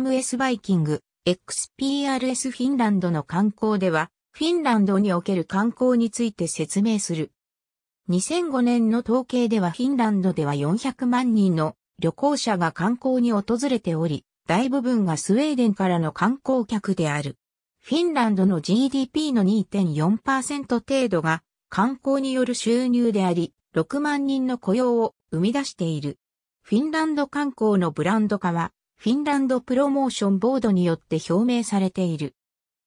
HMS バイキング XPRS フィンランドの観光では、フィンランドにおける観光について説明する。2005年の統計ではフィンランドでは400万人の旅行者が観光に訪れており、大部分がスウェーデンからの観光客である。フィンランドの GDP の2.4%程度が観光による収入であり、6万人の雇用を生み出している。フィンランド観光のブランド化はフィンランドプロモーションボードによって表明されている。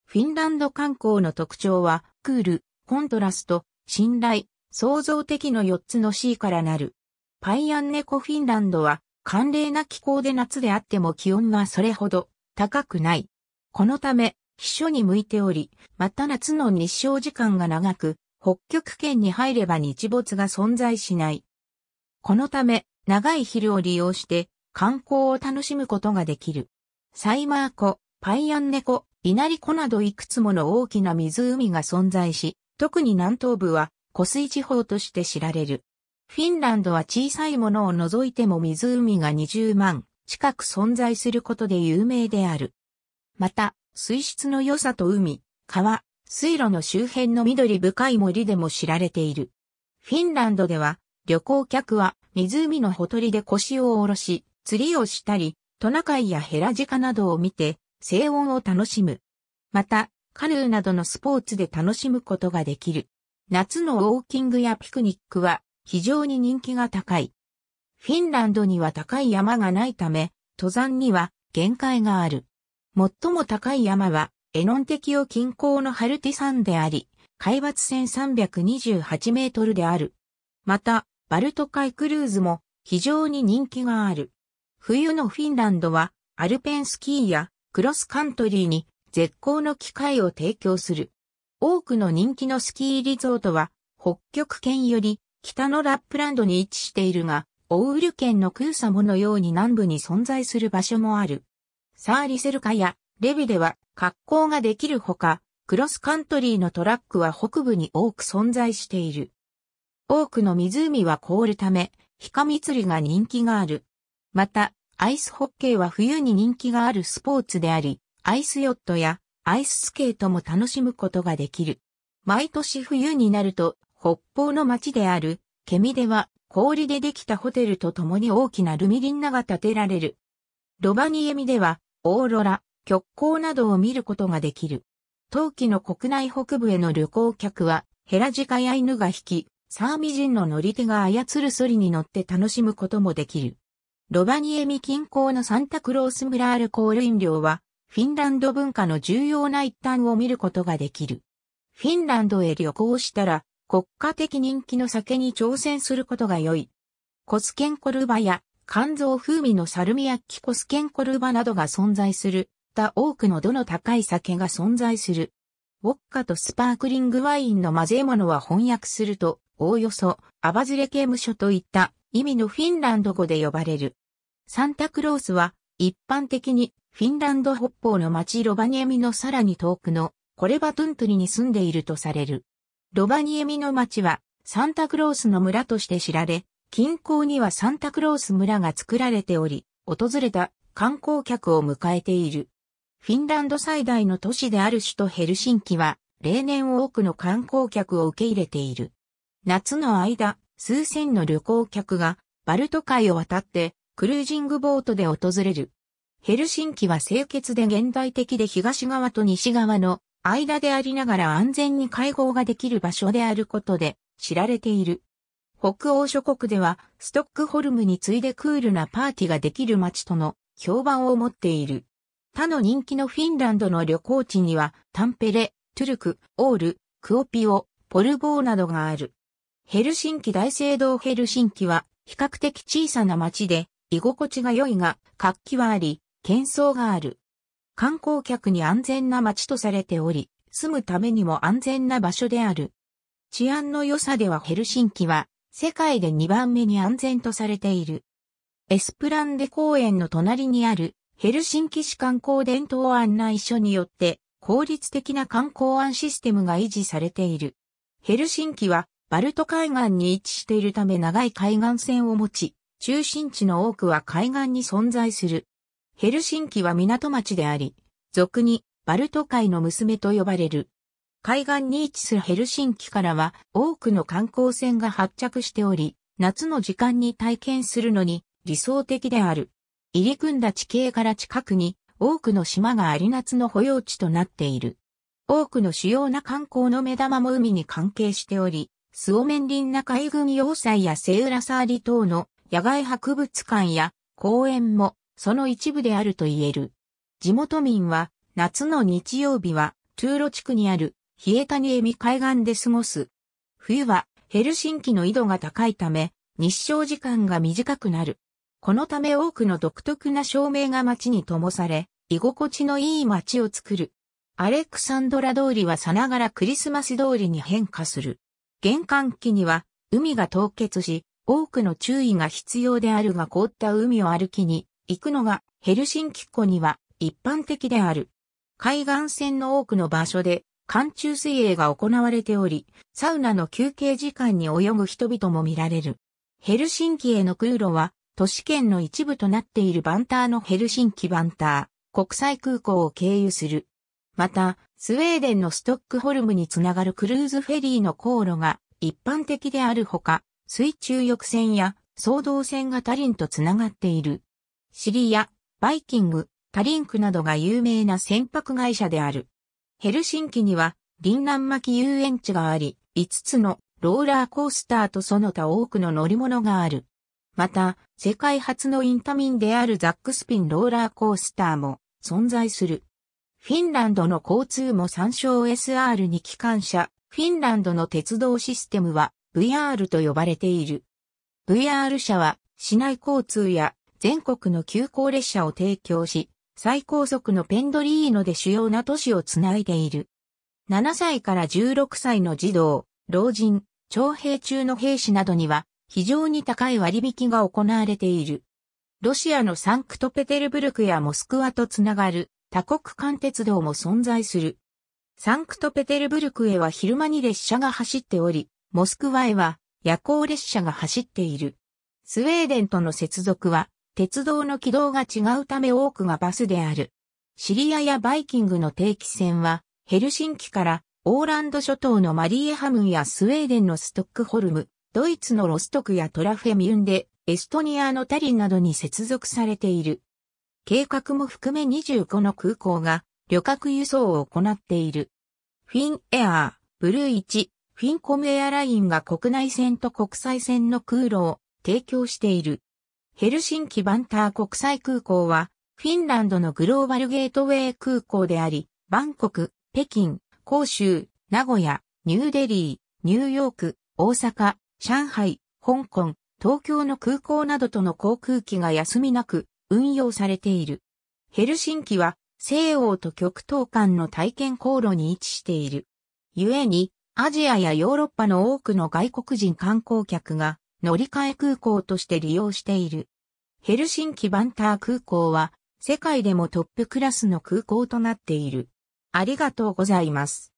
フィンランド観光の特徴は、クール、コントラスト、信頼、創造的の4つの C からなる。パイアンネコフィンランドは、寒冷な気候で夏であっても気温はそれほど高くない。このため、秘書に向いており、また夏の日照時間が長く、北極圏に入れば日没が存在しない。このため、長い昼を利用して、観光を楽しむことができる。サイマー湖、パイアンネ湖、稲荷湖などいくつもの大きな湖が存在し、特に南東部は湖水地方として知られる。フィンランドは小さいものを除いても湖が20万近く存在することで有名である。また、水質の良さと海、川、水路の周辺の緑深い森でも知られている。フィンランドでは旅行客は湖のほとりで腰を下ろし、釣りをしたり、トナカイやヘラジカなどを見て、静音を楽しむ。また、カヌーなどのスポーツで楽しむことができる。夏のウォーキングやピクニックは非常に人気が高い。フィンランドには高い山がないため、登山には限界がある。最も高い山は、エノンテキオ近郊のハルティ山であり、海抜1328メートルである。また、バルト海クルーズも非常に人気がある。冬のフィンランドはアルペンスキーやクロスカントリーに絶好の機会を提供する。多くの人気のスキーリゾートは北極圏より北のラップランドに位置しているが、オウル県のクーサモのように南部に存在する場所もある。サーリセルカやレビでは格好ができるほか、クロスカントリーのトラックは北部に多く存在している。多くの湖は凍るため、ヒカミ釣りが人気がある。また、アイスホッケーは冬に人気があるスポーツであり、アイスヨットやアイススケートも楽しむことができる。毎年冬になると、北方の町である、ケミでは氷でできたホテルと共に大きなルミリンナが建てられる。ロバニエミでは、オーロラ、極光などを見ることができる。冬季の国内北部への旅行客は、ヘラジカや犬が引き、サーミ人の乗り手が操るソリに乗って楽しむこともできる。ロバニエミ近郊のサンタクロース村コール飲料は、フィンランド文化の重要な一端を見ることができる。フィンランドへ旅行したら、国家的人気の酒に挑戦することが良い。コスケンコルバや、肝臓風味のサルミヤッキコスケンコルバなどが存在する、他多くの度の高い酒が存在する。ウォッカとスパークリングワインの混ぜ物は翻訳すると、おおよそ、アバズレ刑務所といった意味のフィンランド語で呼ばれる。サンタクロースは一般的にフィンランド北方の町ロバニエミのさらに遠くのコレバトゥントリに住んでいるとされる。ロバニエミの町はサンタクロースの村として知られ、近郊にはサンタクロース村が作られており、訪れた観光客を迎えている。フィンランド最大の都市である首都ヘルシンキは、例年多くの観光客を受け入れている。夏の間、数千の旅行客がバルト海を渡ってクルージングボートで訪れる。ヘルシンキは清潔で現代的で東側と西側の間でありながら安全に会合ができる場所であることで知られている。北欧諸国ではストックホルムに次いでクールなパーティーができる街との評判を持っている。他の人気のフィンランドの旅行地にはタンペレ、トゥルク、オール、クオピオ、ポルボーなどがある。ヘルシンキ大聖堂ヘルシンキは比較的小さな街で居心地が良いが、活気はあり、喧騒がある。観光客に安全な街とされており、住むためにも安全な場所である。治安の良さではヘルシンキは、世界で2番目に安全とされている。エスプランデ公園の隣にある、ヘルシンキ市観光伝統案内所によって、効率的な観光案システムが維持されている。ヘルシンキは、バルト海岸に位置しているため長い海岸線を持ち、中心地の多くは海岸に存在する。ヘルシンキは港町であり、俗にバルト海の娘と呼ばれる。海岸に位置するヘルシンキからは多くの観光船が発着しており、夏の時間に体験するのに理想的である。入り組んだ地形から近くに多くの島があり夏の保養地となっている。多くの主要な観光の目玉も海に関係しており、スオメンリンナ海軍要塞やセウラサーリ島の野外博物館や公園もその一部であると言える。地元民は夏の日曜日は中路地区にある冷え谷海海岸で過ごす。冬はヘルシンキの緯度が高いため日照時間が短くなる。このため多くの独特な照明が街に灯され、居心地のいい街を作る。アレクサンドラ通りはさながらクリスマス通りに変化する。玄関期には海が凍結し、多くの注意が必要であるが凍った海を歩きに行くのがヘルシンキ湖には一般的である。海岸線の多くの場所で寒中水泳が行われており、サウナの休憩時間に泳ぐ人々も見られる。ヘルシンキへの空路は都市圏の一部となっているバンターのヘルシンキバンター国際空港を経由する。また、スウェーデンのストックホルムにつながるクルーズフェリーの航路が一般的であるほか、水中翼船や総動船がタリンとつながっている。シリア、バイキング、タリンクなどが有名な船舶会社である。ヘルシンキには、リンラン巻遊園地があり、5つのローラーコースターとその他多くの乗り物がある。また、世界初のインタミンであるザックスピンローラーコースターも存在する。フィンランドの交通も参照 SR に機関車、フィンランドの鉄道システムは VR と呼ばれている。VR 社は市内交通や全国の急行列車を提供し、最高速のペンドリーノで主要な都市をつないでいる。7歳から16歳の児童、老人、徴兵中の兵士などには非常に高い割引が行われている。ロシアのサンクトペテルブルクやモスクワとつながる多国間鉄道も存在する。サンクトペテルブルクへは昼間に列車が走っており、モスクワへは夜行列車が走っている。スウェーデンとの接続は鉄道の軌道が違うため多くがバスである。シリアやバイキングの定期船はヘルシンキからオーランド諸島のマリーハムやスウェーデンのストックホルム、ドイツのロストクやトラフェミュンでエストニアのタリンなどに接続されている。計画も含め25の空港が旅客輸送を行っている。フィンエアー、ブルー1、フィンコムエアラインが国内線と国際線の空路を提供している。ヘルシンキバンター国際空港は、フィンランドのグローバルゲートウェイ空港であり、バンコク、北京、広州、名古屋、ニューデリー、ニューヨーク、大阪、上海、香港、東京の空港などとの航空機が休みなく運用されている。ヘルシンキは西欧と極東間の体験航路に位置している。故にアジアやヨーロッパの多くの外国人観光客が乗り換え空港として利用している。ヘルシンキバンター空港は世界でもトップクラスの空港となっている。ありがとうございます。